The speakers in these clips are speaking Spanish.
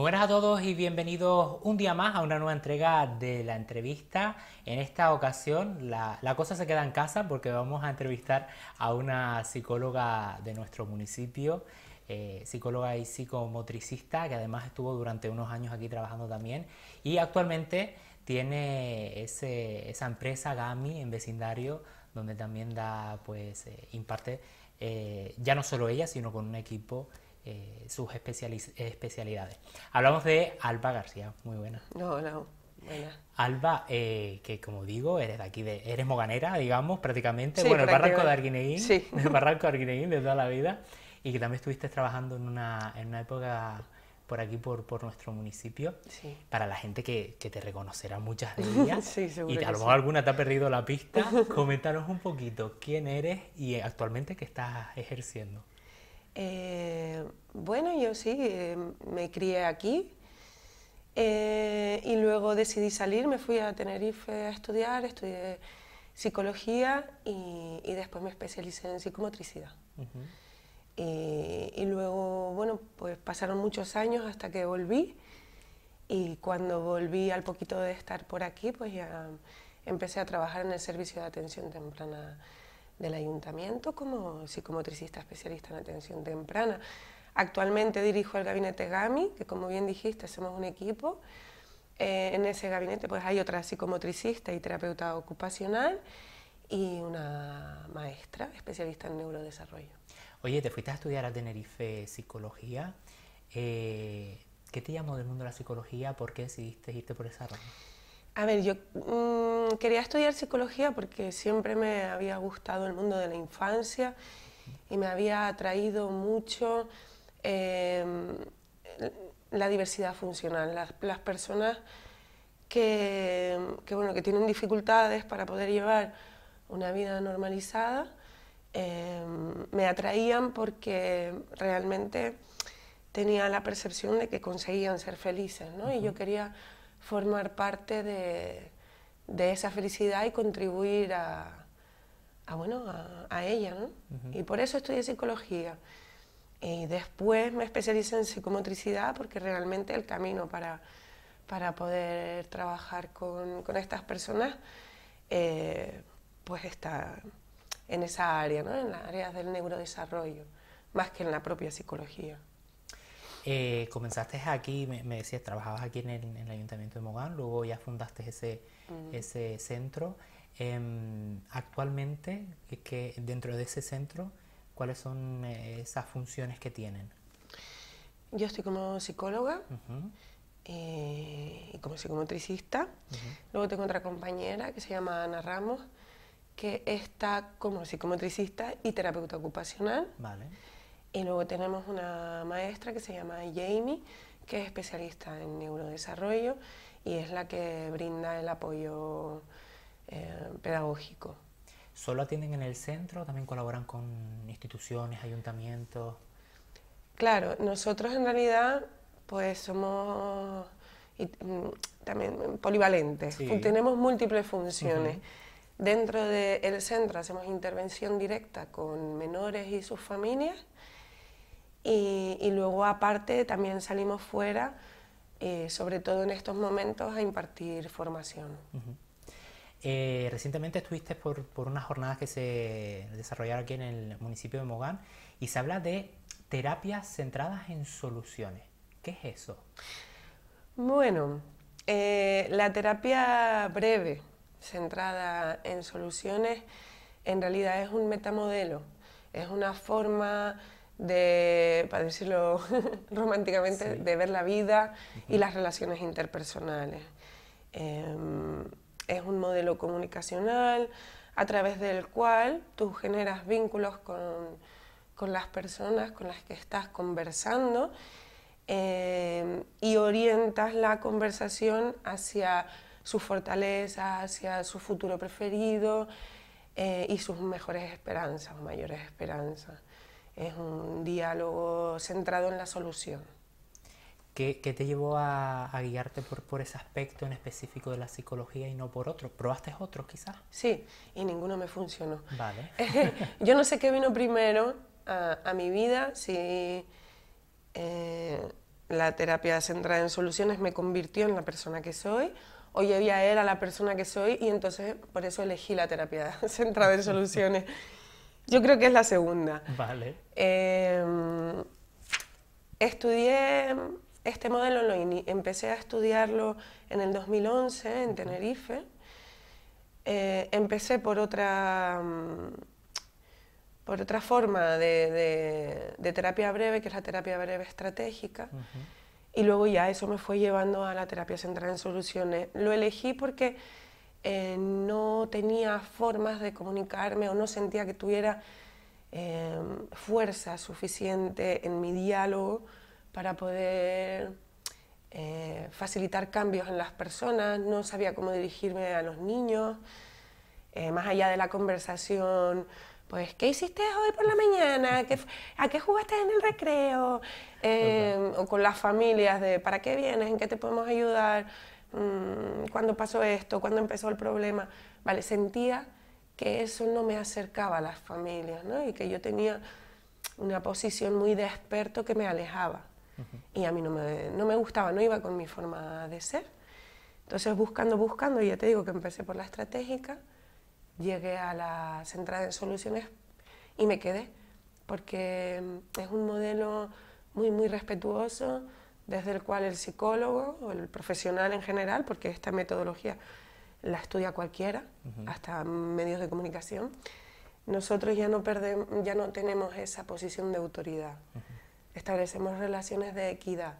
Muy buenas a todos y bienvenidos un día más a una nueva entrega de la entrevista. En esta ocasión la, la, cosa se queda en casa porque vamos a entrevistar a una psicóloga de nuestro municipio, eh, psicóloga y psicomotricista, que además estuvo durante unos años aquí trabajando también y actualmente tiene ese, esa empresa GAMI en vecindario donde también da, pues, eh, imparte, eh, ya no solo ella, sino con un equipo eh, sus especialidades. Hablamos de Alba García, muy buena. No, Alba, eh, que como digo, eres de aquí, de, eres moganera, digamos, prácticamente. bueno, el barranco de Arguineguín, sí. el barranco de Arguineguín de toda la vida. Y que también estuviste trabajando en una, en una época por aquí, por, nuestro municipio, sí. para la gente que, te reconocerá muchas de ellas. sí, y a lo mejor alguna te ha perdido la pista. Coméntanos un poquito quién eres y actualmente qué estás ejerciendo. Eh, bueno, yo sí, eh, me crié aquí eh, y luego decidí salir, me fui a Tenerife a estudiar, estudié psicología y, después me especialicé en psicomotricidad. y, luego, bueno, pues pasaron muchos años hasta que volví y cuando volví al poquito de estar por aquí, pues ya empecé a trabajar en el servicio de atención temprana del ayuntamiento como psicomotricista especialista en atención temprana. Actualmente dirijo el gabinete GAMI, que como bien dijiste, somos un equipo. Eh, en ese gabinete pues, hay otra psicomotricista y terapeuta ocupacional y una maestra especialista en neurodesarrollo. Oye, te fuiste a estudiar a Tenerife psicología. Eh, ¿Qué te llamó del mundo de la psicología? ¿Por qué decidiste irte por esa rama? A ver, yo mm, quería estudiar psicología porque siempre me había gustado el mundo de la infancia y me había atraído mucho em, la diversidad funcional, las, personas que, bueno, que tienen dificultades para poder llevar una vida normalizada, em, me atraían porque realmente tenía la percepción de que conseguían ser felices, ¿no? Y yo quería formar parte de, esa felicidad y contribuir a, ella. Y por eso estudié psicología. Y después me especialicé en psicomotricidad porque realmente el camino para, poder trabajar con, estas personas eh, pues está en esa área, ¿no? en las áreas del neurodesarrollo, más que en la propia psicología. Eh, comenzaste aquí, me, decías, trabajabas aquí en el, Ayuntamiento de Mogán, luego ya fundaste ese, ese centro. Em, actualmente, que dentro de ese centro, ¿cuáles son eh, esas funciones que tienen? Yo estoy como psicóloga eh, y como psicomotricista. Luego tengo otra compañera que se llama Ana Ramos, que está como psicomotricista y terapeuta ocupacional. Vale y luego tenemos una maestra que se llama Jamie, que es especialista en neurodesarrollo y es la que brinda el apoyo eh, pedagógico. ¿Solo atienden en el centro o también colaboran con instituciones, ayuntamientos? Claro, nosotros en realidad pues somos mm, también polivalentes, tenemos múltiples funciones. Dentro del centro hacemos intervención directa con menores y sus familias y, luego aparte también salimos fuera, eh, sobre todo en estos momentos, a impartir formación. Eh, recientemente estuviste por, por unas jornadas que se desarrollaron aquí en el municipio de Mogán y se habla de terapias centradas en soluciones. ¿Qué es eso? Bueno, eh, la terapia breve, centrada en soluciones, en realidad es un metamodelo, es una forma de, para decirlo románticamente, de ver la vida y las relaciones interpersonales. Em, es un modelo comunicacional a través del cual tú generas vínculos con, las personas con las que estás conversando em, y orientas la conversación hacia su fortaleza, hacia su futuro preferido eh, y sus mejores esperanzas o mayores esperanzas es un diálogo centrado en la solución. ¿Qué, te llevó a, guiarte por, por, ese aspecto en específico de la psicología y no por otro? ¿Probaste otros quizás? Sí, y ninguno me funcionó. Vale. Yo no sé qué vino primero a, a mi vida, si eh, la terapia centrada en soluciones me convirtió en la persona que soy o ya era la persona que soy y entonces por eso elegí la terapia centrada en soluciones. Yo creo que es la segunda. Vale. Em, estudié este modelo, empecé a estudiarlo en el 2011 en Tenerife. Eh, empecé por otra, mm, por otra forma de, terapia breve, que es la terapia breve estratégica. Y luego ya eso me fue llevando a la terapia centrada en soluciones. Lo elegí porque eh, no tenía formas de comunicarme o no sentía que tuviera eh, fuerza suficiente en mi diálogo para poder eh, facilitar cambios en las personas, no sabía cómo dirigirme a los niños, más allá de la conversación pues, ¿qué hiciste hoy por la mañana? ¿A qué jugaste en el recreo? O con las familias de, ¿para qué vienes? ¿En qué te podemos ayudar? cuando mm, ¿cuándo pasó esto? cuando empezó el problema? Vale, sentía que eso no me acercaba a las familias, ¿no? Y que yo tenía una posición muy de experto que me alejaba. Y a mí no me, no me gustaba, no iba con mi forma de ser. Entonces, buscando, buscando, ya te digo que empecé por la estratégica, llegué a la central de soluciones y me quedé, porque es un modelo muy, muy respetuoso, desde el cual el psicólogo o el profesional en general, porque esta metodología la estudia cualquiera, hasta medios de comunicación, nosotros ya no, perdemos, ya no tenemos esa posición de autoridad. Establecemos relaciones de equidad,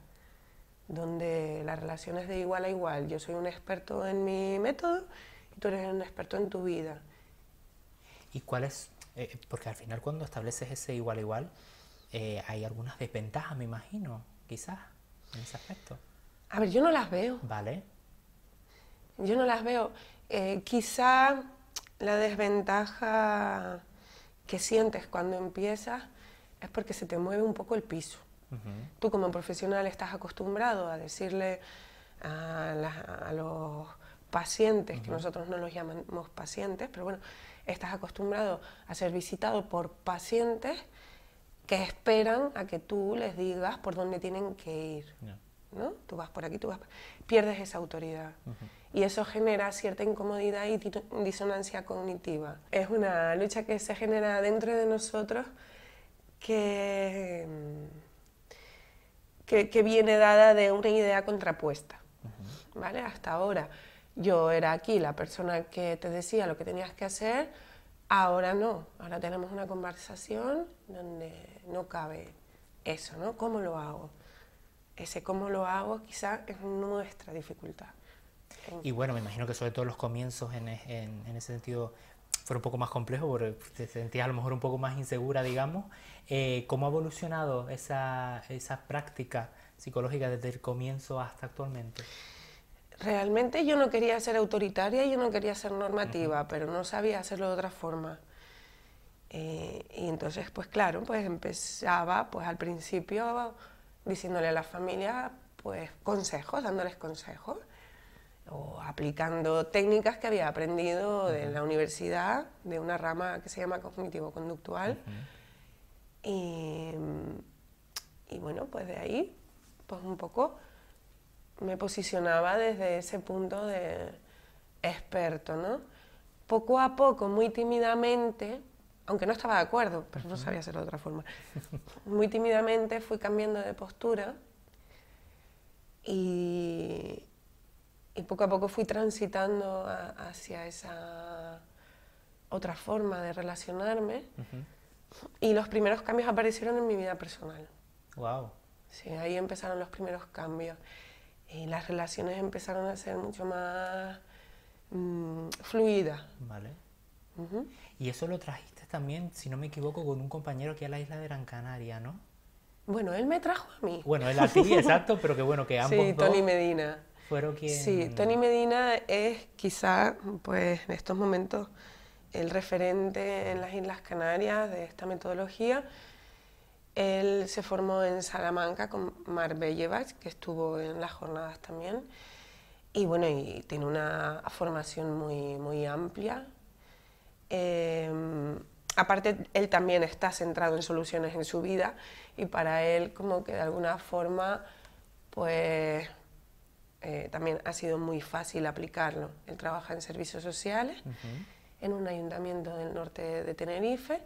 donde la relación es de igual a igual. Yo soy un experto en mi método y tú eres un experto en tu vida. ¿Y cuál es? Eh, porque al final cuando estableces ese igual a igual, eh, hay algunas desventajas, me imagino, quizás en ese aspecto? A ver, yo no las veo. Vale. Yo no las veo. Eh, quizá la desventaja que sientes cuando empiezas es porque se te mueve un poco el piso. Tú como profesional estás acostumbrado a decirle a, los pacientes, que nosotros no los llamamos pacientes, pero bueno, estás acostumbrado a ser visitado por pacientes que esperan a que tú les digas por dónde tienen que ir. ¿no? Tú vas por aquí, tú vas por... Pierdes esa autoridad. Y eso genera cierta incomodidad y disonancia cognitiva. Es una lucha que se genera dentro de nosotros que, mm, que, viene dada de una idea contrapuesta. ¿Vale? Hasta ahora yo era aquí la persona que te decía lo que tenías que hacer, ahora no. Ahora tenemos una conversación donde no cabe eso, ¿no? ¿Cómo lo hago? Ese cómo lo hago quizá es nuestra dificultad. Y bueno, me imagino que sobre todo los comienzos en, ese sentido fueron un poco más complejos porque te sentías a lo mejor un poco más insegura, digamos. Eh, ¿Cómo ha evolucionado esa, práctica psicológica desde el comienzo hasta actualmente? Realmente yo no quería ser autoritaria, yo no quería ser normativa, pero no sabía hacerlo de otra forma. Eh, y entonces, pues claro, pues empezaba pues, al principio diciéndole a la familia pues consejos, dándoles consejos o aplicando técnicas que había aprendido de la universidad, de una rama que se llama cognitivo-conductual. y, em, y, bueno, pues de ahí, pues un poco me posicionaba desde ese punto de experto, ¿no? Poco a poco, muy tímidamente, aunque no estaba de acuerdo, pero no sabía hacerlo de otra forma. Muy tímidamente fui cambiando de postura y, y poco a poco fui transitando hacia esa otra forma de relacionarme y los primeros cambios aparecieron en mi vida personal. Wow. Sí, ahí empezaron los primeros cambios y eh, las relaciones empezaron a ser mucho más fluida. Mm, fluidas. Vale y eso lo trajiste también, si no me equivoco, con un compañero aquí a la isla de Gran Canaria, ¿no? Bueno, él me trajo a mí. Bueno, él a ti, exacto, pero que bueno, que ambos Sí, Tony Medina. Fueron quien... Sí, Tony Medina es quizá, pues, en estos momentos el referente en las Islas Canarias de esta metodología. Él se formó en Salamanca con Marbellevach, que estuvo en las jornadas también. Y bueno, y tiene una formación muy, muy amplia, Em, aparte, él también está centrado en soluciones en su vida y para él como que de alguna forma, pues eh, también ha sido muy fácil aplicarlo. Él trabaja en servicios sociales, en un ayuntamiento del norte de, Tenerife,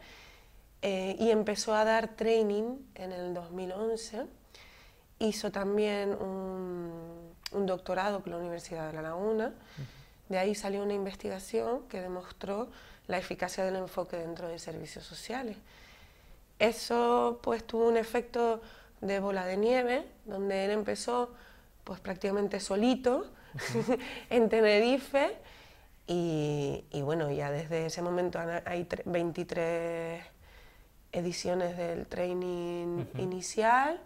eh, y empezó a dar training en el 2011. Hizo también un, doctorado con la Universidad de La Laguna. De ahí salió una investigación que demostró la eficacia del enfoque dentro de servicios sociales. Eso pues tuvo un efecto de bola de nieve, donde él empezó pues prácticamente solito en Tenerife y, bueno, ya desde ese momento hay 23 ediciones del training inicial,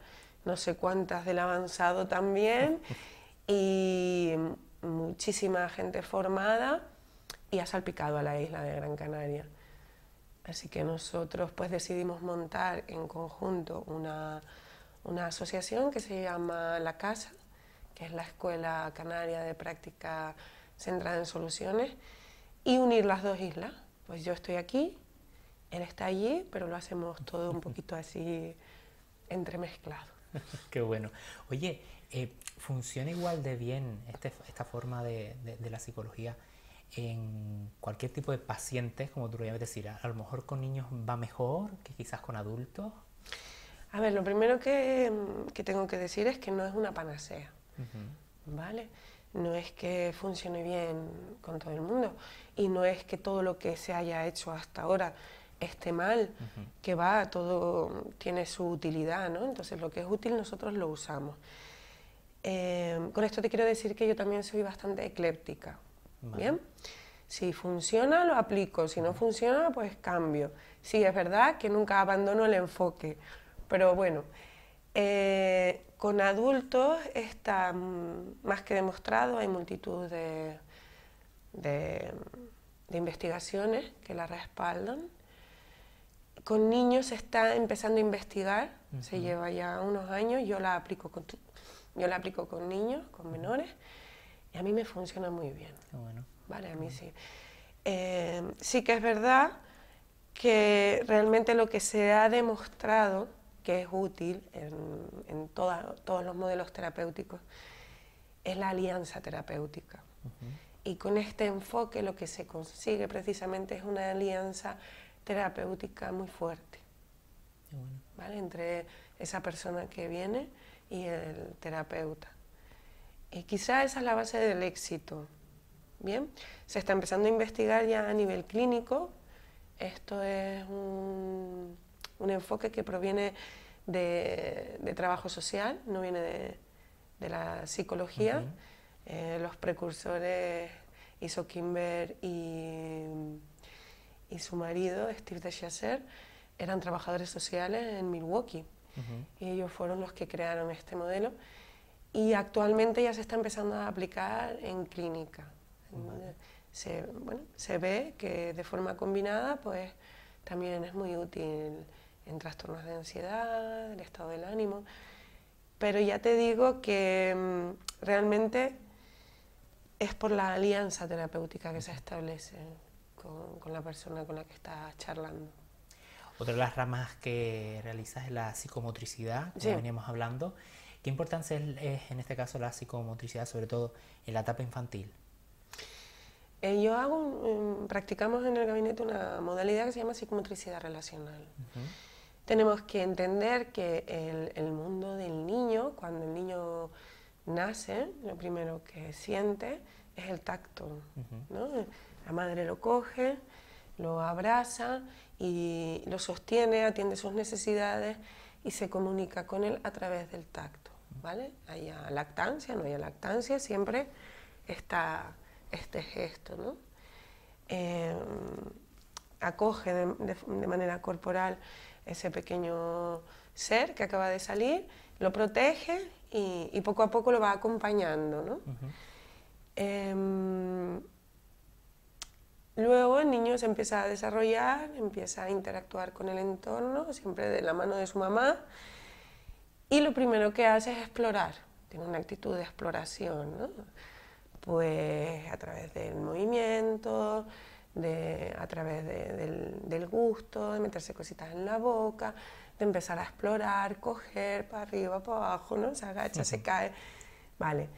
no sé cuántas del avanzado también y muchísima gente formada y ha salpicado a la isla de Gran Canaria. Así que nosotros pues decidimos montar en conjunto una, asociación que se llama La Casa, que es la Escuela Canaria de Práctica Centrada en Soluciones, y unir las dos islas. Pues yo estoy aquí, él está allí, pero lo hacemos todo un poquito así entremezclado. Qué bueno. Oye, eh, ¿funciona igual de bien este, esta forma de la psicología en cualquier tipo de pacientes, como tú lo llamas decir, a, lo mejor con niños va mejor que quizás con adultos? A ver, lo primero que, mm, que tengo que decir es que no es una panacea, ¿vale? No es que funcione bien con todo el mundo y no es que todo lo que se haya hecho hasta ahora esté mal, que va, todo tiene su utilidad, ¿no? Entonces lo que es útil nosotros lo usamos. Eh, con esto te quiero decir que yo también soy bastante ecléptica. Si funciona, lo aplico. Si no funciona, pues cambio. Sí, es verdad que nunca abandono el enfoque. Pero bueno, eh, con adultos está mm, más que demostrado, hay multitud de, de, investigaciones que la respaldan. Con niños se está empezando a investigar, se lleva ya unos años, yo la aplico yo la aplico con niños, con menores. Y a mí me funciona muy bien. Vale, a mí sí. Eh, sí que es verdad que realmente lo que se ha demostrado que es útil en, todos los modelos terapéuticos es la alianza terapéutica. Y con este enfoque lo que se consigue precisamente es una alianza terapéutica muy fuerte. ¿vale? Entre esa persona que viene y el terapeuta. Eh, quizá esa es la base del éxito. Bien, se está empezando a investigar ya a nivel clínico. Esto es un, un enfoque que proviene de, de, trabajo social, no viene de, de la psicología. Eh, los precursores hizo Kimber y, y su marido, Steve de eran trabajadores sociales en Milwaukee. Y ellos fueron los que crearon este modelo y actualmente ya se está empezando a aplicar en clínica. Se, bueno, se ve que de forma combinada pues también es muy útil en trastornos de ansiedad, el estado del ánimo, pero ya te digo que mm, realmente es por la alianza terapéutica que se establece con, con la persona con la que estás charlando. Otra de las ramas que realizas es la psicomotricidad, que veníamos hablando. ¿Qué importancia es, en este caso la psicomotricidad, sobre todo en la etapa infantil? Eh, yo hago, practicamos en el gabinete una modalidad que se llama psicomotricidad relacional. Tenemos que entender que el, mundo del niño, cuando el niño nace, lo primero que siente es el tacto. La madre lo coge, lo abraza y lo sostiene, atiende sus necesidades y se comunica con él a través del tacto, ¿vale? Haya lactancia, no haya lactancia, siempre está este gesto, ¿no? Em, acoge de, manera corporal ese pequeño ser que acaba de salir, lo protege y, poco a poco lo va acompañando, ¿no? Luego el niño se empieza a desarrollar, empieza a interactuar con el entorno, siempre de la mano de su mamá, y lo primero que hace es explorar, tiene una actitud de exploración, ¿no? pues a través del movimiento, de, a través del, gusto, de meterse cositas en la boca, de empezar a explorar, coger para arriba, para abajo, ¿no? se agacha, se cae. Vale.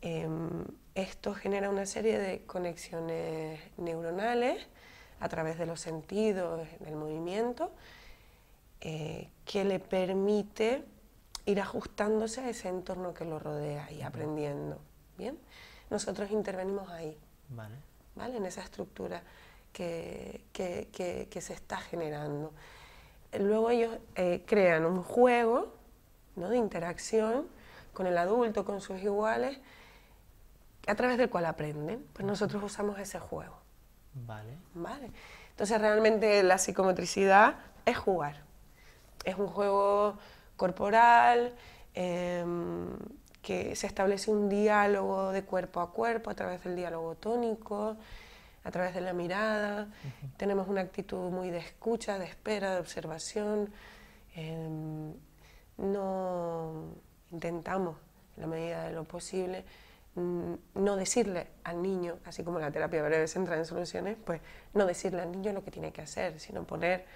Em, esto genera una serie de conexiones neuronales a través de los sentidos, del movimiento, eh, que le permite ir ajustándose a ese entorno que lo rodea y aprendiendo. ¿Bien? Nosotros intervenimos ahí, vale. ¿vale? En esa estructura que, se está generando. Luego ellos eh, crean un juego de interacción con el adulto, con sus iguales, a través del cual aprenden, pues nosotros usamos ese juego. Vale. Vale. Entonces realmente la psicomotricidad es jugar. Es un juego corporal, em, que se establece un diálogo de cuerpo a cuerpo a través del diálogo tónico, a través de la mirada. Tenemos una actitud muy de escucha, de espera, de observación. Em, no intentamos, en la medida de lo posible, Mm, no decirle al niño, así como la terapia breve se entra en soluciones, pues no decirle al niño lo que tiene que hacer, sino poner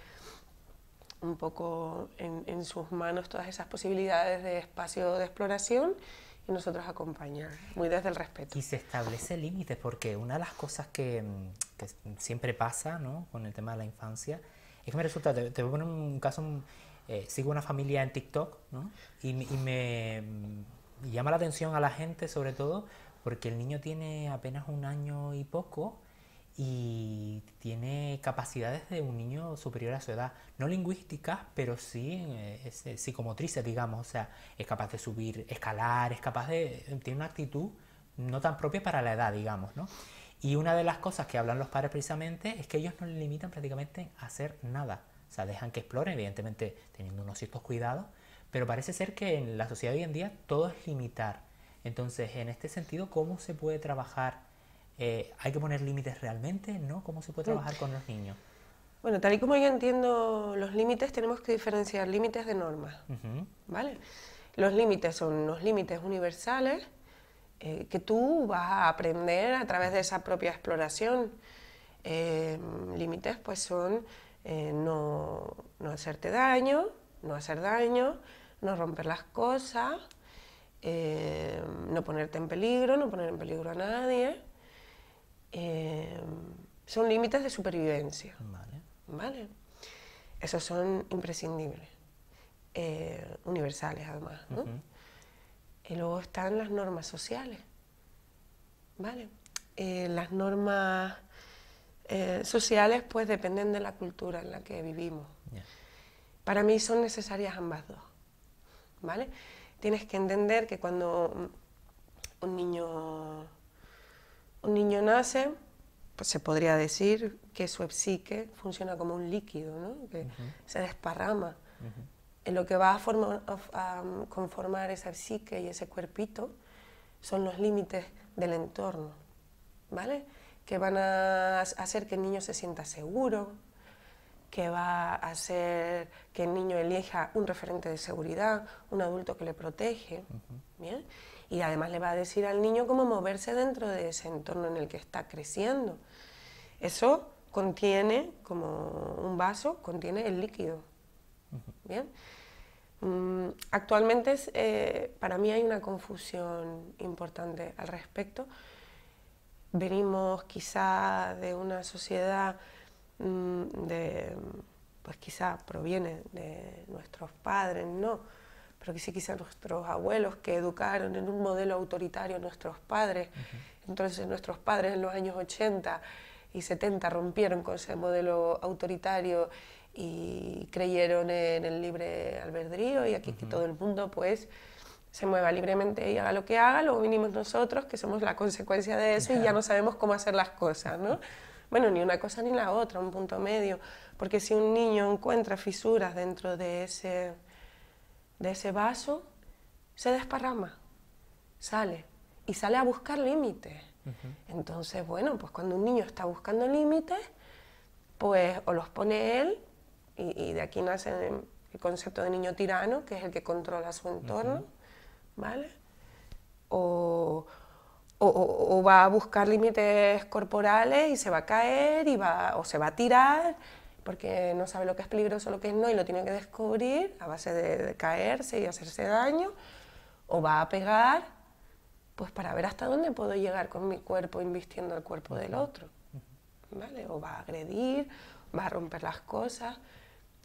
un poco en, sus manos todas esas posibilidades de espacio de exploración y nosotros acompañar, muy desde el respeto. Y se establece límites, porque una de las cosas que, mm, siempre pasa ¿no? con el tema de la infancia es que me resulta, te, voy a poner un caso, mm, eh, sigo una familia en TikTok y me llama la atención a la gente sobre todo porque el niño tiene apenas un año y poco y tiene capacidades de un niño superior a su edad, no lingüísticas, pero sí eh, eh, psicomotrices, digamos, o sea, es capaz de subir, escalar, es capaz de, tiene una actitud no tan propia para la edad, digamos, ¿no? Y una de las cosas que hablan los padres precisamente es que ellos no le limitan prácticamente a hacer nada, o sea, dejan que exploren, evidentemente teniendo unos ciertos cuidados, pero parece ser que en la sociedad de hoy en día todo es limitar. Entonces, en este sentido, ¿cómo se puede trabajar? Eh, ¿Hay que poner límites realmente? ¿No? ¿Cómo se puede trabajar con los niños? Bueno, tal y como yo entiendo los límites, tenemos que diferenciar límites de normas. ¿Vale? Los límites son los límites universales eh, que tú vas a aprender a través de esa propia exploración. Eh, límites pues son no, no, hacerte daño, no hacer daño, no romper las cosas, eh, no ponerte en peligro, no poner en peligro a nadie. Eh, son límites de supervivencia. Vale. Esos son imprescindibles, eh, universales además. Y luego están las normas sociales. ¿Vale? las normas sociales pues dependen de la cultura en la que vivimos. Para mí son necesarias ambas dos. Tienes que entender que cuando un niño, un niño nace, pues se podría decir que su psique funciona como un líquido, ¿no? que se desparrama. en lo que va a, conformar esa psique y ese cuerpito son los límites del entorno, ¿vale? que van a hacer que el niño se sienta seguro, que va a hacer que el niño elija un referente de seguridad, un adulto que le protege, Y además le va a decir al niño cómo moverse dentro de ese entorno en el que está creciendo. Eso contiene, como un vaso, contiene el líquido, mm, actualmente eh, para mí hay una confusión importante al respecto. Venimos quizá de una sociedad Mm, de, pues quizá proviene de nuestros padres, no, pero quizá nuestros abuelos que educaron en un modelo autoritario nuestros padres. Entonces nuestros padres en los años 80 y 70 rompieron con ese modelo autoritario y creyeron en el libre albedrío y aquí que todo el mundo pues se mueva libremente y haga lo que haga, luego vinimos nosotros que somos la consecuencia de eso y ya no sabemos cómo hacer las cosas, ¿no? bueno, ni una cosa ni la otra, un punto medio, porque si un niño encuentra fisuras dentro de ese, de ese vaso, se desparrama, sale, y sale a buscar límites. Entonces, bueno, pues cuando un niño está buscando límites, pues o los pone él, y, de aquí nace el concepto de niño tirano, que es el que controla su entorno, ¿vale? O, o, va a buscar límites corporales y se va a caer y va, o se va a tirar porque no sabe lo que es peligroso, lo que es no, y lo tiene que descubrir a base de, caerse y hacerse daño, o va a pegar, pues para ver hasta dónde puedo llegar con mi cuerpo invistiendo el cuerpo del otro, ¿vale? O va a agredir, va a romper las cosas,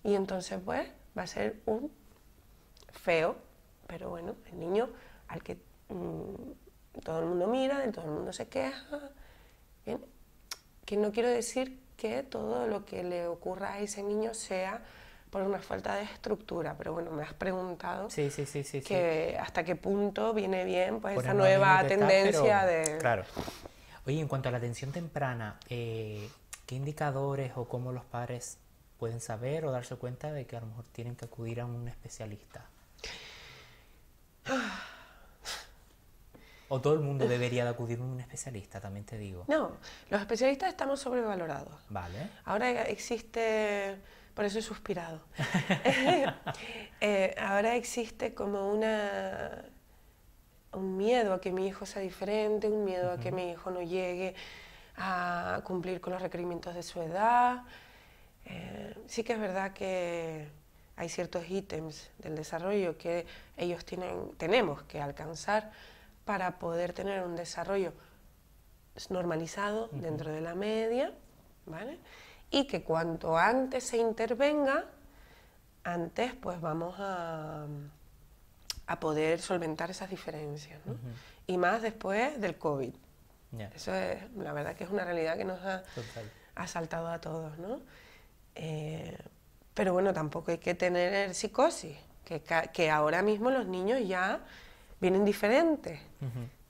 y entonces pues va a ser un feo, pero bueno, el niño al que... Mm, todo el mundo mira, todo el mundo se queja. Que no quiero decir que todo lo que le ocurra a ese niño sea por una falta de estructura, pero bueno, me has preguntado que hasta qué punto viene bien pues, esa nueva tendencia de... Claro. Oye, en cuanto a la atención temprana, eh, ¿qué indicadores o cómo los padres pueden saber o darse cuenta de que a lo mejor tienen que acudir a un especialista? Ah, o todo el mundo debería de acudir a un especialista, también te digo. No, los especialistas estamos sobrevalorados. Vale. Ahora existe, por eso he suspirado, eh, ahora existe como una, un miedo a que mi hijo sea diferente, un miedo a que mi hijo no llegue a cumplir con los requerimientos de su edad. Eh, sí que es verdad que hay ciertos ítems del desarrollo que ellos tienen, tenemos que alcanzar para poder tener un desarrollo normalizado dentro de la media, ¿vale? Y que cuanto antes se intervenga, antes pues vamos a, a poder solventar esas diferencias, ¿no? Y más después del COVID. Eso es, la verdad que es una realidad que nos ha asaltado a todos, ¿no? Eh, pero bueno, tampoco hay que tener psicosis, que, que ahora mismo los niños ya vienen diferentes.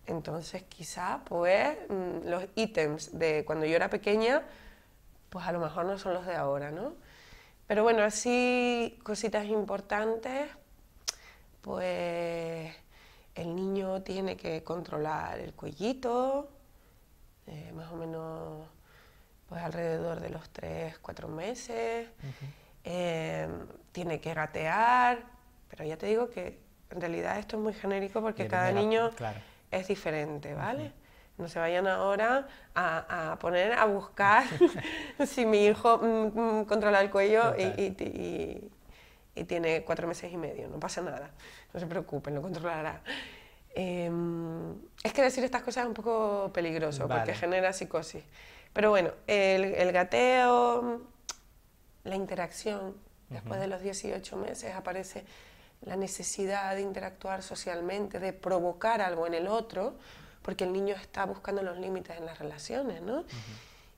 Entonces, quizá, pues, mm, los ítems de cuando yo era pequeña, pues a lo mejor no son los de ahora, ¿no? Pero bueno, así cositas importantes, pues el niño tiene que controlar el cuellito, eh, más o menos pues alrededor de los tres, cuatro meses, eh, tiene que gatear, pero ya te digo que en realidad esto es muy genérico porque cada niño es diferente, ¿vale? No se vayan ahora a, poner a buscar si mi hijo mm, mm, controla el cuello y, tiene cuatro meses y medio, no pasa nada, no se preocupen, lo controlará. Em, es que decir estas cosas es un poco peligroso porque genera psicosis. Pero bueno, el, el gateo, la interacción, después de los 18 meses aparece la necesidad de interactuar socialmente, de provocar algo en el otro, porque el niño está buscando los límites en las relaciones,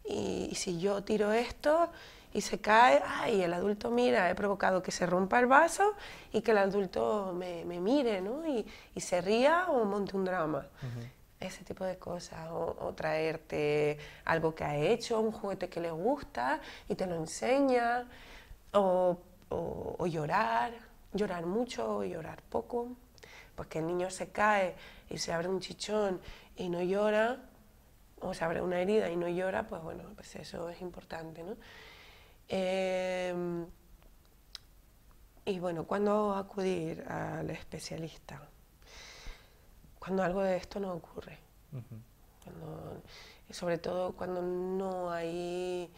y, si yo tiro esto y se cae, ay, el adulto mira, he provocado que se rompa el vaso y que el adulto me, mire, ¿no? Y, se ría o monte un drama. Ese tipo de cosas, o, traerte algo que ha hecho, un juguete que le gusta y te lo enseña, o llorar, llorar mucho, llorar poco, pues que el niño se cae y se abre un chichón y no llora, o se abre una herida y no llora, pues bueno, pues eso es importante, ¿no? Em, y bueno, ¿cuándo acudir al especialista? Cuando algo de esto no ocurre. sobre todo cuando no hay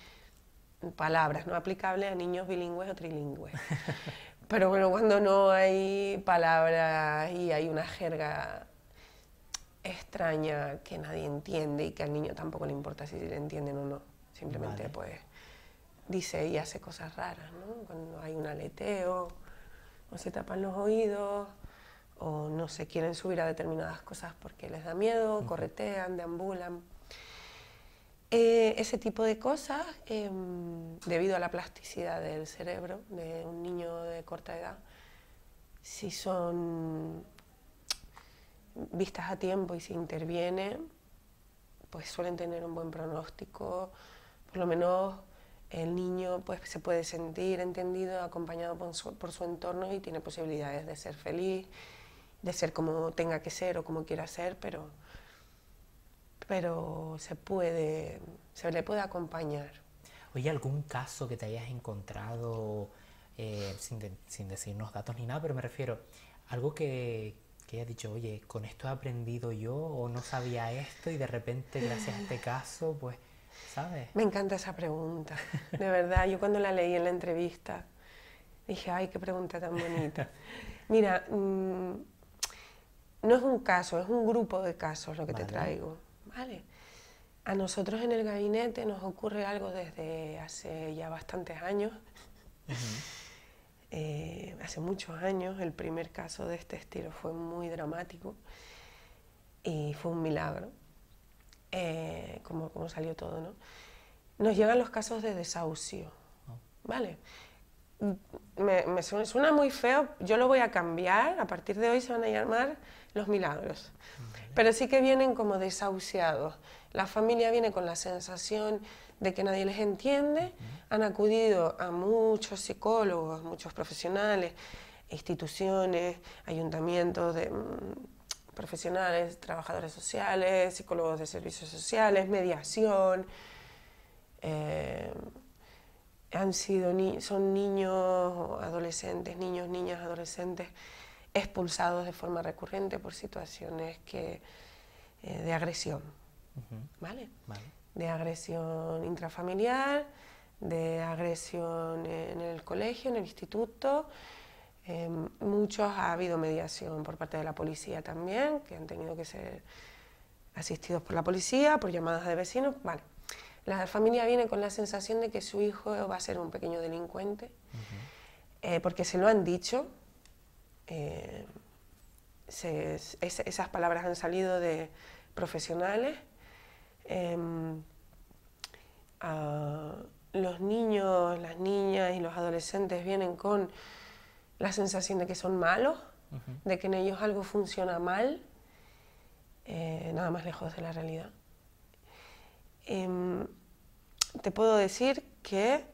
palabras no aplicables a niños bilingües o trilingües. Pero bueno, cuando no hay palabras y hay una jerga extraña que nadie entiende y que al niño tampoco le importa si le entienden o no, simplemente pues dice y hace cosas raras, ¿no? Cuando hay un aleteo, o se tapan los oídos, o no se quieren subir a determinadas cosas porque les da miedo, corretean, deambulan. Eh, ese tipo de cosas, em, debido a la plasticidad del cerebro de un niño de corta edad, si son vistas a tiempo y se interviene, pues suelen tener un buen pronóstico, por lo menos el niño pues, se puede sentir entendido, acompañado por su, por su entorno y tiene posibilidades de ser feliz, de ser como tenga que ser o como quiera ser, pero pero se puede, se le puede acompañar. Oye, ¿algún caso que te hayas encontrado, eh, sin, sin, decirnos datos ni nada, pero me refiero, algo que, que hayas dicho, oye, con esto he aprendido yo o no sabía esto y de repente gracias a este caso, pues, ¿sabes? Me encanta esa pregunta, de verdad, yo cuando la leí en la entrevista, dije, ay, qué pregunta tan bonita. Mira, mm, no es un caso, es un grupo de casos lo que te traigo. ¿vale? A nosotros en el gabinete nos ocurre algo desde hace ya bastantes años, eh, hace muchos años, el primer caso de este estilo fue muy dramático y fue un milagro, eh, como, salió todo, ¿no? Nos llegan los casos de desahucio, ah. ¿vale? Mm, me, suena muy feo, yo lo voy a cambiar, a partir de hoy se van a llamar los milagros. Pero sí que vienen como desahuciados. La familia viene con la sensación de que nadie les entiende. Han acudido a muchos psicólogos, muchos profesionales, instituciones, ayuntamientos de mm, profesionales, trabajadores sociales, psicólogos de servicios sociales, mediación. Eh, han sido son niños, adolescentes, niños, niñas, adolescentes expulsados de forma recurrente por situaciones que, eh, de agresión, ¿vale? De agresión intrafamiliar, de agresión en el colegio, en el instituto. Em, muchos ha habido mediación por parte de la policía también, que han tenido que ser asistidos por la policía, por llamadas de vecinos. Vale. La familia viene con la sensación de que su hijo va a ser un pequeño delincuente, eh, porque se lo han dicho, eh, esas palabras han salido de profesionales. Em, los niños, las niñas y los adolescentes vienen con la sensación de que son malos, de que en ellos algo funciona mal, eh, nada más lejos de la realidad. Em, te puedo decir que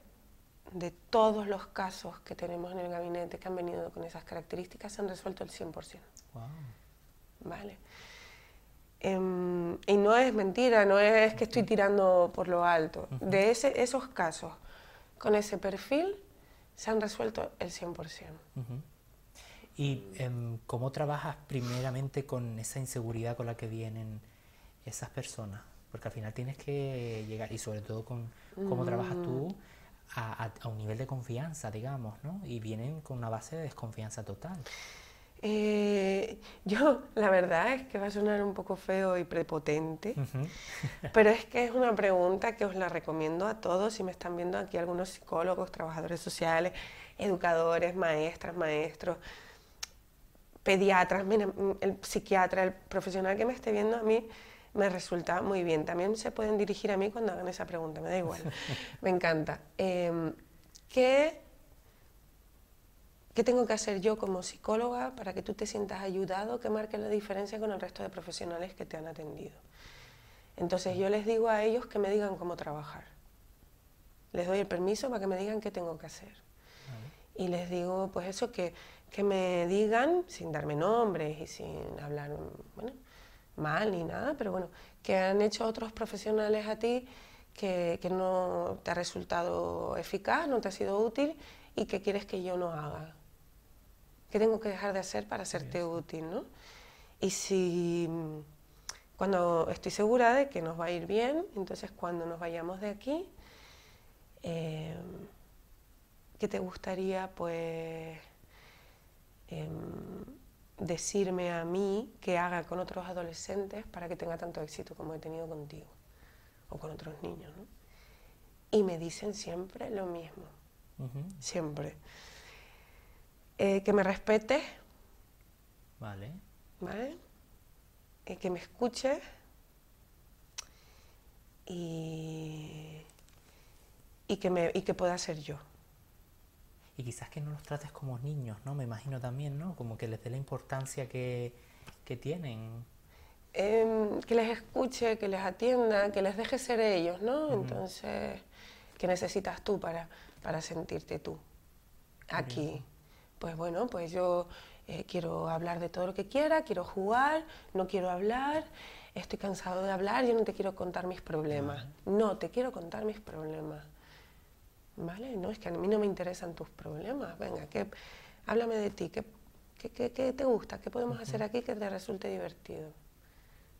de todos los casos que tenemos en el gabinete que han venido con esas características se han resuelto el 100%. Wow. Vale. Em, y no es mentira, no es que estoy tirando por lo alto. De esos casos, con ese perfil, se han resuelto el 100%. ¿Y em, cómo trabajas primeramente con esa inseguridad con la que vienen esas personas? Porque al final tienes que llegar, y sobre todo con cómo trabajas tú, mm a, un nivel de confianza, digamos, ¿no? Y vienen con una base de desconfianza total. Eh, yo, la verdad es que va a sonar un poco feo y prepotente, pero es que es una pregunta que os la recomiendo a todos. Si me están viendo aquí algunos psicólogos, trabajadores sociales, educadores, maestras, maestros, pediatras, mira, el psiquiatra, el profesional que me esté viendo a mí, me resulta muy bien. También se pueden dirigir a mí cuando hagan esa pregunta, me da igual, me encanta. Em, ¿qué, ¿Qué tengo que hacer yo como psicóloga para que tú te sientas ayudado, que marque la diferencia con el resto de profesionales que te han atendido? Entonces yo les digo a ellos que me digan cómo trabajar. Les doy el permiso para que me digan qué tengo que hacer. Y les digo, pues eso, que, que me digan, sin darme nombres y sin hablar, bueno, mal ni nada, pero bueno, que han hecho otros profesionales a ti que, no te ha resultado eficaz, no te ha sido útil y que quieres que yo no haga. ¿Qué tengo que dejar de hacer para serte útil? Y si cuando estoy segura de que nos va a ir bien, entonces cuando nos vayamos de aquí, em, ¿qué te gustaría pues em, decirme a mí que haga con otros adolescentes para que tenga tanto éxito como he tenido contigo o con otros niños. Y me dicen siempre lo mismo, siempre. Eh, que me respete Vale. ¿Vale? Eh, que me escuche Y, y, que me, y que pueda ser yo y quizás que no los trates como niños, ¿no? Me imagino también, ¿no? Como que les dé la importancia que, tienen. Em, que les escuche, que les atienda, que les deje ser ellos, ¿no? Entonces, ¿qué necesitas tú para, para sentirte tú aquí? Pues bueno, pues yo eh, quiero hablar de todo lo que quiera, quiero jugar, no quiero hablar, estoy cansado de hablar, yo no te quiero contar mis problemas, no te quiero contar mis problemas ¿vale? No es que a mí no me interesan tus problemas, venga, que, háblame de ti, ¿qué, te gusta? ¿Qué podemos hacer aquí que te resulte divertido?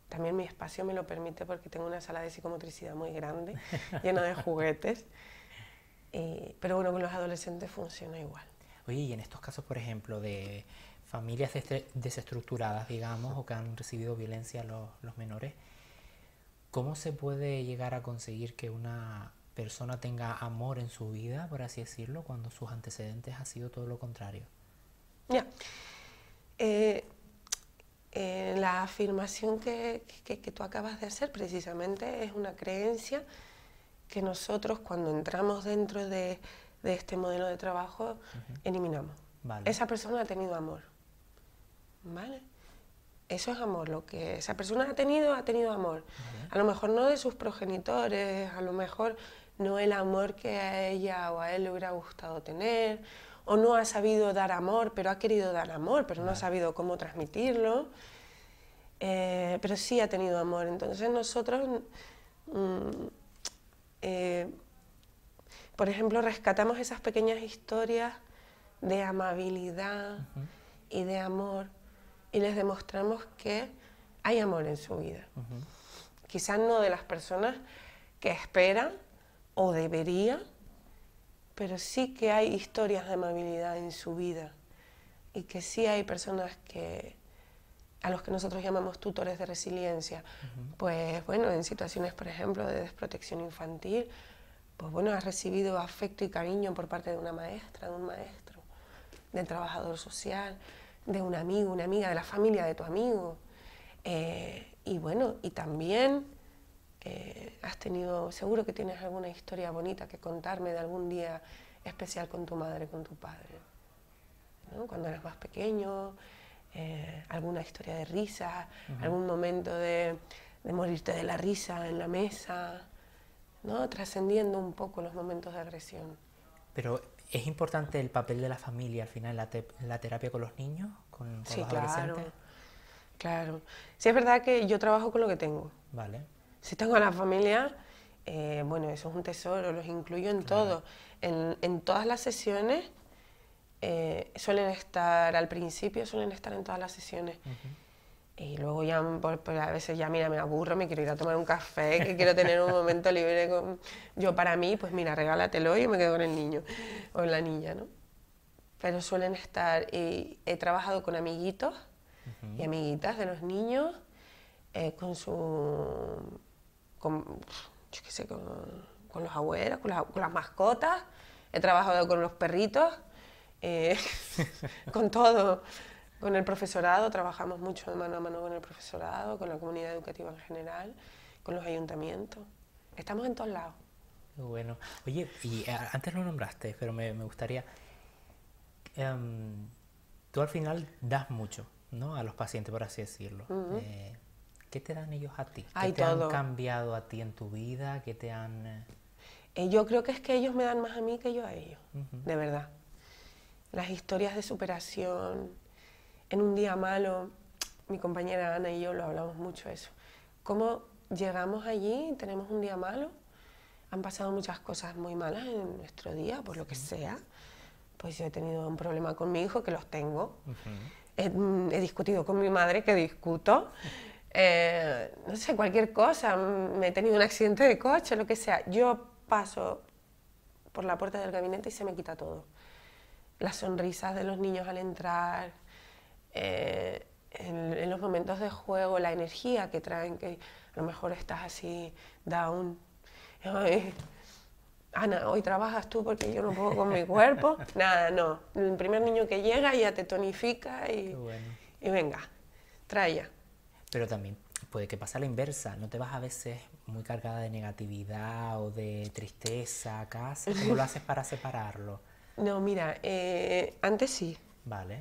También mi espacio me lo permite porque tengo una sala de psicomotricidad muy grande, llena de juguetes. Eh, pero bueno, con los adolescentes funciona igual. Oye, y en estos casos, por ejemplo, de familias desestructuradas, digamos, o que han recibido violencia los menores, ¿cómo se puede llegar a conseguir que una persona tenga amor en su vida, por así decirlo, cuando sus antecedentes ha sido todo lo contrario? Ya. Eh, eh, la afirmación que, tú acabas de hacer precisamente es una creencia que nosotros cuando entramos dentro de, este modelo de trabajo eliminamos. Esa persona ha tenido amor. ¿Vale? Eso es amor, lo que esa persona ha tenido, ha tenido amor. A lo mejor no de sus progenitores, a lo mejor no el amor que a ella o a él le hubiera gustado tener, o no ha sabido dar amor, pero ha querido dar amor, pero no ha sabido cómo transmitirlo, eh, pero sí ha tenido amor. Entonces nosotros, mm, eh, por ejemplo, rescatamos esas pequeñas historias de amabilidad y de amor y les demostramos que hay amor en su vida. Quizás no de las personas que esperan, o debería, pero sí que hay historias de amabilidad en su vida y que sí hay personas que a los que nosotros llamamos tutores de resiliencia, pues bueno, en situaciones, por ejemplo, de desprotección infantil, pues bueno, has recibido afecto y cariño por parte de una maestra, de un maestro, del trabajador social, de un amigo, una amiga, de la familia de tu amigo. Eh, y bueno, y también eh, has tenido, seguro que tienes alguna historia bonita que contarme de algún día especial con tu madre, con tu padre. ¿no? Cuando eras más pequeño, eh, alguna historia de risa, algún momento de, morirte de la risa en la mesa, ¿no? trascendiendo un poco los momentos de agresión. Pero es importante el papel de la familia al final, en la terapia con los niños, con, con sí, claro, Claro. Sí, es verdad que yo trabajo con lo que tengo. Vale. Si tengo la familia, eh, bueno, eso es un tesoro, los incluyo en todo. En, en, todas las sesiones eh, suelen estar, al principio suelen estar en todas las sesiones. Y luego ya, a veces ya, mira, me aburro, me quiero ir a tomar un café, que quiero tener un momento libre. Yo para mí, pues mira, regálatelo y me quedo con el niño o la niña, ¿no? Pero suelen estar, y he trabajado con amiguitos y amiguitas de los niños, eh, con su con, con, los abuelos, con las, mascotas, he trabajado con los perritos, eh, con todo, con el profesorado, trabajamos mucho de mano a mano con el profesorado, con la comunidad educativa en general, con los ayuntamientos. Estamos en todos lados. Bueno, oye, y eh, antes lo nombraste, pero me, gustaría... Em, tú al final das mucho ¿no? a los pacientes, por así decirlo. ¿Qué te dan ellos a ti? ¿Qué te han cambiado a ti en tu vida? ¿Qué te han...? Eh? Eh, yo creo que es que ellos me dan más a mí que yo a ellos, de verdad. Las historias de superación, en un día malo, mi compañera Ana y yo lo hablamos mucho eso. ¿Cómo llegamos allí, tenemos un día malo, han pasado muchas cosas muy malas en nuestro día, por lo que sea. Pues yo he tenido un problema con mi hijo, que los tengo. Mm, he, discutido con mi madre, que discuto. Eh, no sé, cualquier cosa, me he tenido un accidente de coche, lo que sea, yo paso por la puerta del gabinete y se me quita todo. Las sonrisas de los niños al entrar, eh, en, los momentos de juego, la energía que traen, que a lo mejor estás así, down. un Ana, hoy trabajas tú porque yo no puedo con mi cuerpo. Nada, no. El primer niño que llega ya te tonifica y, y venga, trae ya. Pero también puede que pase a la inversa, no te vas a veces muy cargada de negatividad o de tristeza a casa, ¿cómo lo haces para separarlo? No, mira, eh, antes sí. Vale.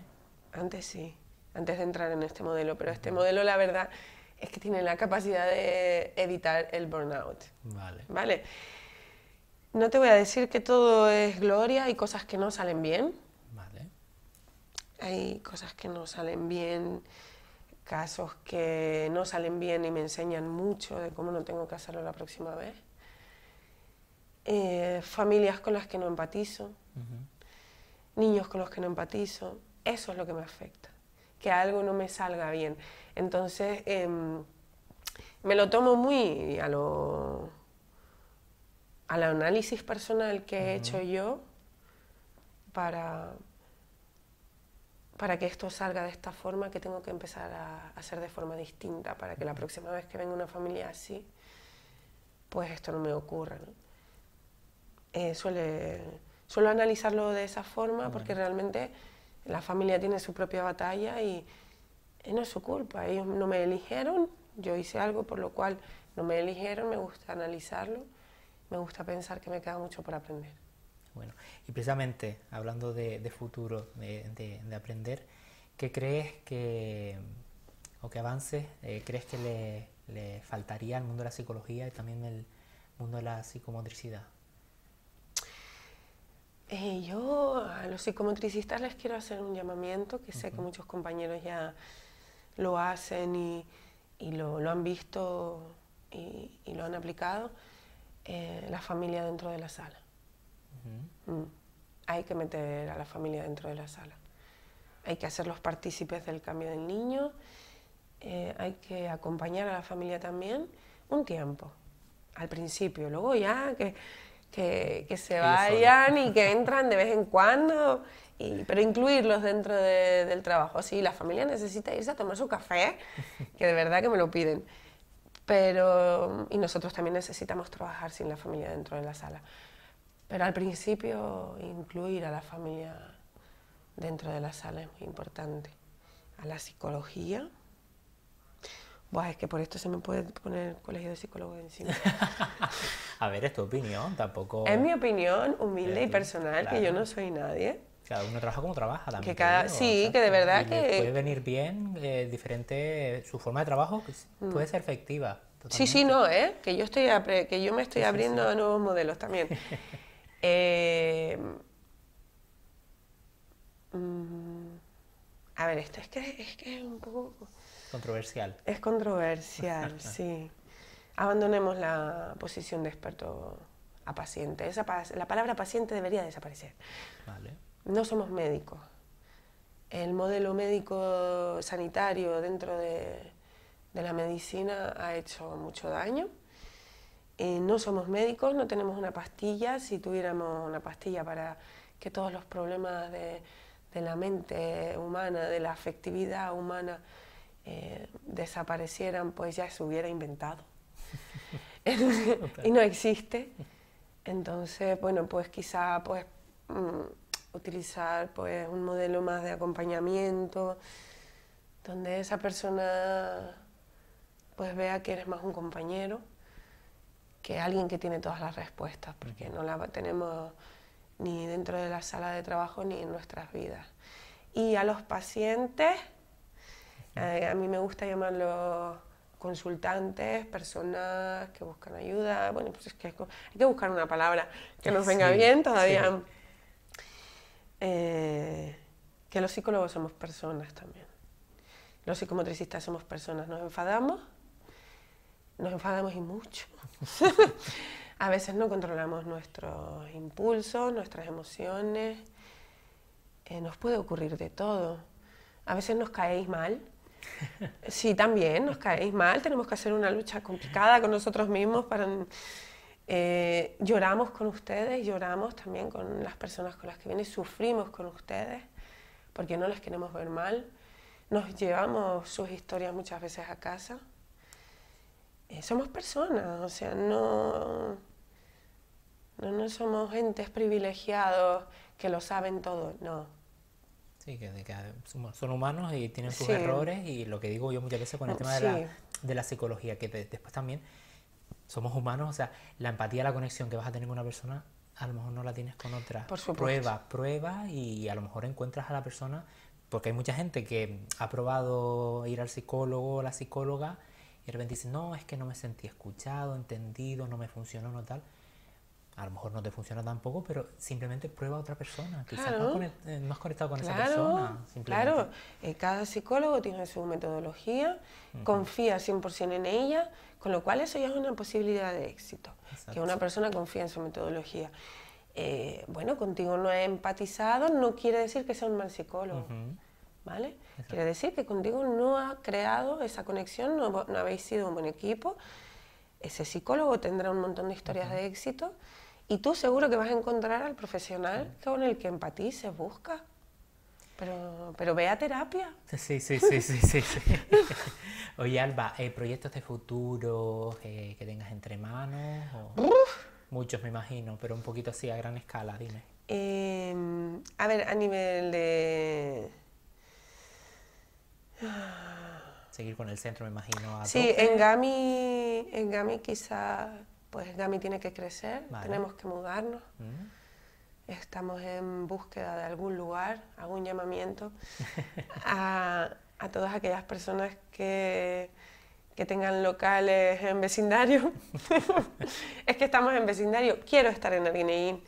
Antes sí, antes de entrar en este modelo, pero este modelo la verdad es que tiene la capacidad de evitar el burnout. Vale. Vale. No te voy a decir que todo es gloria, hay cosas que no salen bien. Vale. Hay cosas que no salen bien casos que no salen bien y me enseñan mucho de cómo no tengo que hacerlo la próxima vez. Eh, familias con las que no empatizo, niños con los que no empatizo, eso es lo que me afecta, que algo no me salga bien. Entonces, em, me lo tomo muy a lo al análisis personal que he hecho yo para, para que esto salga de esta forma, que tengo que empezar a hacer de forma distinta, para que la próxima vez que venga una familia así, pues esto no me ocurra. Eh, suele, suelo analizarlo de esa forma porque realmente la familia tiene su propia batalla y, y no es su culpa. Ellos no me eligieron, yo hice algo por lo cual no me eligieron, me gusta analizarlo, me gusta pensar que me queda mucho por aprender. Bueno, y precisamente hablando de, futuro, de, aprender, ¿qué crees que, o qué avances eh, crees que le, faltaría al mundo de la psicología y también el mundo de la psicomotricidad? Eh, yo a los psicomotricistas les quiero hacer un llamamiento, que sé que muchos compañeros ya lo hacen y, lo, han visto y, lo han aplicado, eh, la familia dentro de la sala. Mm. Hay que meter a la familia dentro de la sala. Hay que hacerlos partícipes del cambio del niño. Eh, hay que acompañar a la familia también un tiempo, al principio. Luego ya que, que, se vayan y que entran de vez en cuando, y, pero incluirlos dentro del trabajo. Sí, la familia necesita irse a tomar su café, que de verdad que me lo piden. Pero, y nosotros también necesitamos trabajar sin la familia dentro de la sala. Pero al principio incluir a la familia dentro de la sala es muy importante. A la psicología. Buah, es que por esto se me puede poner el colegio de psicólogos encima. a ver, es tu opinión, tampoco... Es mi opinión humilde y personal, que yo no soy nadie. Cada uno trabaja como trabaja también. Que cada... Sí, que de verdad que... Puede venir bien, eh, diferente, su forma de trabajo mm. puede ser efectiva. Sí, sí, no, ¿eh? que yo, estoy que yo me estoy abriendo a nuevos modelos también. Em, mm, a ver, esto es que, es un poco... Controversial. Es controversial, sí. Abandonemos la posición de experto a paciente. la palabra paciente debería desaparecer. No somos médicos. El modelo médico sanitario dentro de la medicina ha hecho mucho daño. Eh, no somos médicos, no tenemos una pastilla. Si tuviéramos una pastilla para que todos los problemas de, la mente humana, de la afectividad humana, eh, desaparecieran, pues ya se hubiera inventado. y no existe. Entonces, bueno, pues quizá pues, mm, utilizar pues, un modelo más de acompañamiento, donde esa persona pues vea que eres más un compañero que alguien que tiene todas las respuestas, porque no las tenemos ni dentro de la sala de trabajo ni en nuestras vidas. Y a los pacientes, eh, a mí me gusta llamarlos consultantes, personas que buscan ayuda, bueno, pues es que hay que buscar una palabra que nos venga bien todavía. Eh, que los psicólogos somos personas también. Los psicomotricistas somos personas, nos enfadamos, nos enfadamos y mucho. a veces no controlamos nuestros impulsos, nuestras emociones. Eh, nos puede ocurrir de todo. A veces nos caéis mal. Sí, también nos caéis mal. Tenemos que hacer una lucha complicada con nosotros mismos para... Eh, lloramos con ustedes, lloramos también con las personas con las que vienen, sufrimos con ustedes porque no las queremos ver mal. Nos llevamos sus historias muchas veces a casa. Eh, somos personas, o sea, no, no, somos entes privilegiados que lo saben todo, no. Sí, que, ah, son humanos y tienen sus errores y lo que digo yo muchas veces con el mm, tema de, la, de, la, psicología, que después también somos humanos, o sea, la empatía, la conexión que vas a tener con una persona, a lo mejor no la tienes con otra. Por supuesto. Prueba, prueba y a lo mejor encuentras a la persona, porque hay mucha gente que ha probado ir al psicólogo o la psicóloga y de repente dices, no, es que no me sentí escuchado, entendido, no me funcionó, no tal. A lo mejor no te funciona tampoco, pero simplemente prueba a otra persona. Quizás claro. no, has eh, conectado con esa persona. Claro, eh, cada psicólogo tiene su metodología, confía 100% en ella, con lo cual eso ya es una posibilidad de éxito, que una persona confía en su metodología. Eh, bueno, contigo no he empatizado, no quiere decir que sea un mal psicólogo. ¿vale? Quiere decir que contigo no ha creado esa conexión, no, habéis sido un buen equipo. Ese psicólogo tendrá un montón de historias de éxito y tú seguro que vas a encontrar al profesional con el que empatices, busca. Pero, pero ve a terapia. Sí, sí, sí, sí, sí. Oye, Alba, eh, ¿proyectos de futuro eh, que tengas entre manos? Muchos, me imagino, pero un poquito así a gran escala, dime. Em, a ver, a nivel de Seguir con el centro, me imagino. sí, en Gami, en Gami quizá, pues Gami tiene que crecer, tenemos que mudarnos. Mm. Estamos en búsqueda de algún lugar, algún llamamiento a, a todas aquellas personas que, que tengan locales en vecindario. es que estamos en vecindario. Quiero estar en Guineín,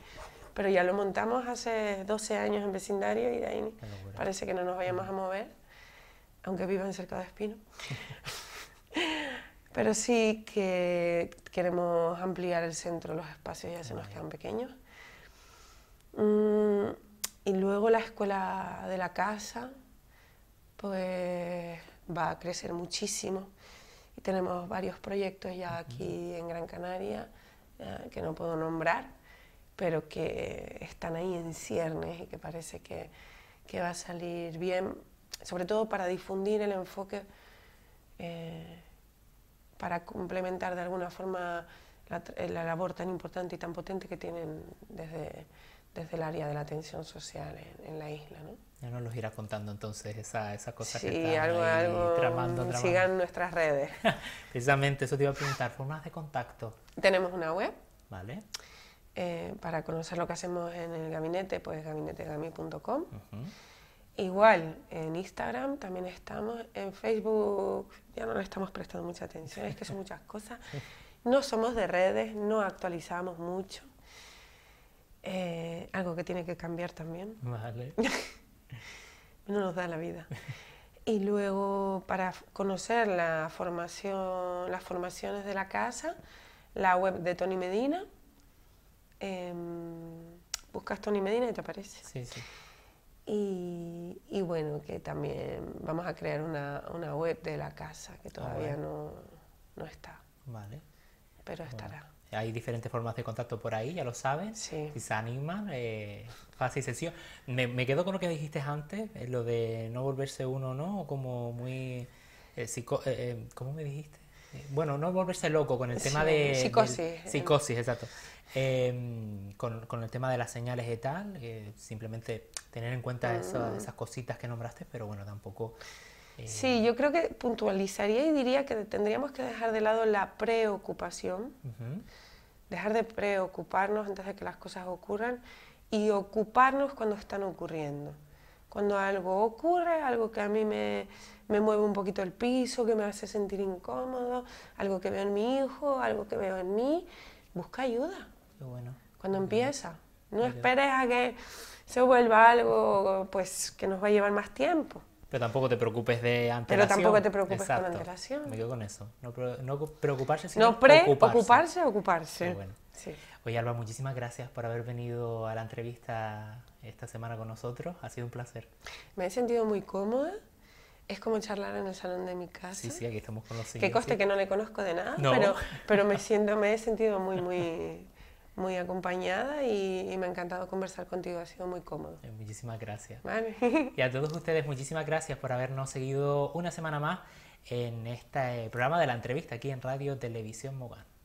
pero ya lo montamos hace 12 años en vecindario y de ahí parece que no nos vayamos a mover aunque vivan cerca de Espino. Pero sí que queremos ampliar el centro, los espacios ya se nos quedan pequeños. Mm, y luego la escuela de la casa, pues va a crecer muchísimo. Y tenemos varios proyectos ya aquí en Gran Canaria eh, que no puedo nombrar, pero que están ahí en ciernes y que parece que, que va a salir bien sobre todo para difundir el enfoque, eh, para complementar de alguna forma eh, la, labor tan importante y tan potente que tienen desde, desde el área de la atención social en, la isla. ¿no? Ya nos los irá contando entonces esa, esa cosa que están algo, algo tramando, Sigan nuestras redes. Precisamente, eso te iba a preguntar, formas de contacto. Tenemos una web. Vale. Eh, para conocer lo que hacemos en el gabinete, pues gabinete.gami.com. Igual, en Instagram también estamos, en Facebook ya no le estamos prestando mucha atención, es que son muchas cosas. No somos de redes, no actualizamos mucho. Eh, algo que tiene que cambiar también. Vale. no nos da la vida. Y luego, para conocer la formación, las formaciones de la casa, la web de Tony Medina. Em, buscas Tony Medina y te aparece. Sí, sí. Y, bueno, que también vamos a crear una, web de la casa que ah, todavía no, no, está. Vale. Pero estará. hay diferentes formas de contacto por ahí, ya lo saben. Si se animan, eh, fácil y sencillo. Me, quedo con lo que dijiste antes, eh, lo de no volverse uno, ¿no? Como muy... Eh, psico ¿Cómo me dijiste? bueno, no volverse loco con el tema de psicosis. psicosis, exacto. Em, con, el tema de las señales y tal, eh, simplemente tener en cuenta ah. esas cositas que nombraste, pero bueno, tampoco... Eh, sí, yo creo que puntualizaría y diría que tendríamos que dejar de lado la preocupación, dejar de preocuparnos antes de que las cosas ocurran y ocuparnos cuando están ocurriendo cuando algo ocurre, algo que a mí me, mueve un poquito el piso, que me hace sentir incómodo, algo que veo en mi hijo, algo que veo en mí, busca ayuda. bueno. Cuando empieza. No esperes a que se vuelva algo pues que nos va a llevar más tiempo. Pero tampoco te preocupes de antelación. Pero tampoco te preocupes con antelación. Me quedo con eso. No, preocuparse, sino no ocuparse. Sí. Oye, Alba, muchísimas gracias por haber venido a la entrevista esta semana con nosotros. Ha sido un placer. Me he sentido muy cómoda. Es como charlar en el salón de mi casa. Sí, sí, aquí estamos con los Que coste que no le conozco de nada, pero, pero me, siento, me he sentido muy, muy, muy acompañada y, y, me ha encantado conversar contigo, ha sido muy cómodo. Eh, muchísimas gracias. Vale. Y a todos ustedes, muchísimas gracias por habernos seguido una semana más en este programa de la entrevista aquí en Radio Televisión Mogán.